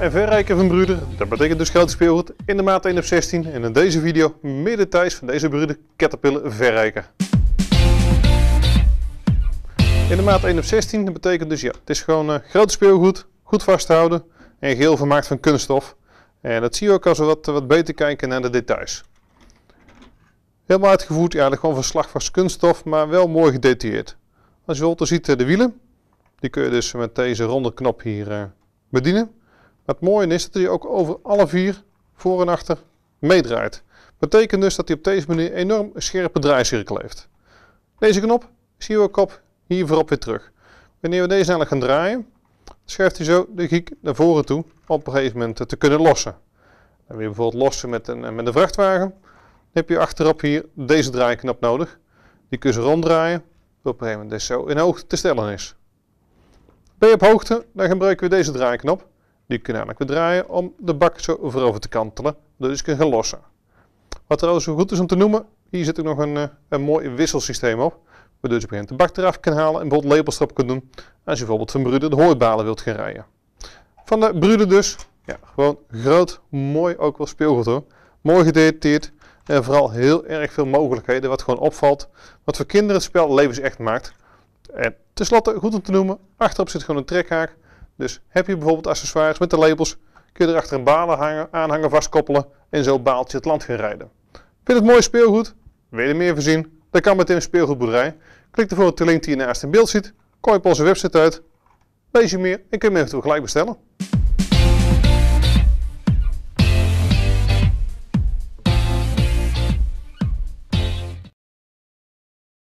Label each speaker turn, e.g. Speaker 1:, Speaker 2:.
Speaker 1: en verrijken van broeder. Dat betekent dus grote speelgoed in de maat 1 op 16. En in deze video meer details van deze broeder Caterpillar verrijken. In de maat 1 op 16, dat betekent dus ja, het is gewoon uh, eh, groot speelgoed, goed vasthouden en geheel vermaakt van kunststof. En dat zie je ook als we wat, wat beter kijken naar de details. Helemaal uitgevoerd, ja, gewoon van slagvast kunststof, maar wel mooi gedetailleerd. Als je wilt, dan ziet eh, de wielen. Die kun je dus met deze ronde knop hier eh, bedienen. Het mooie is dat hij ook over alle vier, voor en achter, meedraait. Betekent dus dat hij op deze manier enorm scherpe draaicirkel heeft. Deze knop zien we ook op hier voorop weer terug. Wanneer we deze eigenlijk gaan draaien, schuift hij zo de giek naar voren toe om op een gegeven moment te kunnen lossen. En je bijvoorbeeld lossen met een, met een vrachtwagen, dan heb je achterop hier deze draaiknop nodig. Die kun je ronddraaien, op een gegeven moment dus zo in hoogte te stellen is. Ben je op hoogte, dan gebruiken we deze draaiknop. Die kun je namelijk weer draaien om de bak zo voorover te kantelen. Dus kun je gaan lossen. Wat trouwens goed is om te noemen, hier zit ook nog een, eh, een mooi wisselsysteem op. Waardoor je op de bak eraf kan halen en bijvoorbeeld labels erop kunt doen. Als je bijvoorbeeld van Bruder de hooibalen wilt gaan rijden. Van de Bruder dus, ja, gewoon groot, mooi ook wel speelgoed hoor. Mooi gedetailleerd en vooral heel erg veel mogelijkheden wat gewoon opvalt. Wat voor kinderen het spel levens echt maakt. En tenslotte, goed om te noemen, achterop zit gewoon een trekhaak dus heb je bijvoorbeeld accessoires met de labels, kun je erachter een balen hangen, aanhanger vastkoppelen en zo baaltje het land gaan rijden. Vind het mooi speelgoed? Wil je meer voorzien. zien? kan meteen een Speelgoedboerderij. Klik ervoor op de link die je naast in beeld ziet. Kom je op onze website uit. Wees je meer en kun je hem eventueel gelijk bestellen.